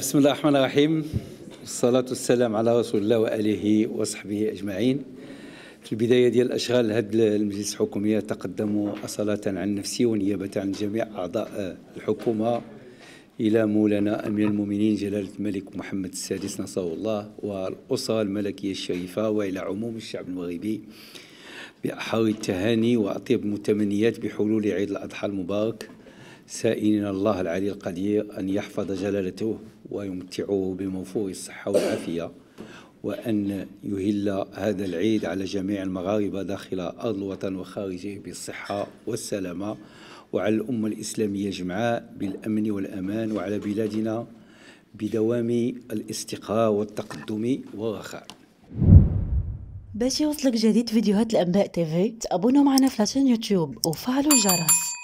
بسم الله الرحمن الرحيم والصلاة والسلام على رسول الله وآله وصحبه أجمعين في البداية ديال أشغال هذا المجلس الحكومية تقدم أصالة عن نفسي ونيابة عن جميع أعضاء الحكومة إلى مولانا أمير المؤمنين جلالة الملك محمد السادس نصره الله والأسرة الملكية الشريفة وإلى عموم الشعب المغربي بأحر التهاني وأطيب المتمنيات بحلول عيد الأضحى المبارك سائلين الله العلي القدير أن يحفظ جلالته ويمتعه بموفور الصحة والعافية وأن يهل هذا العيد على جميع المغاربة داخل أرض الوطن وخارجه بالصحة والسلامة وعلى الأمة الإسلامية جمعاء بالأمن والأمان وعلى بلادنا بدوام الاستقرار والتقدم والرخاء باش يوصلك جديد فيديوهات الأنباء تيفي تابونا معنا في لاشين يوتيوب وفعلوا الجرس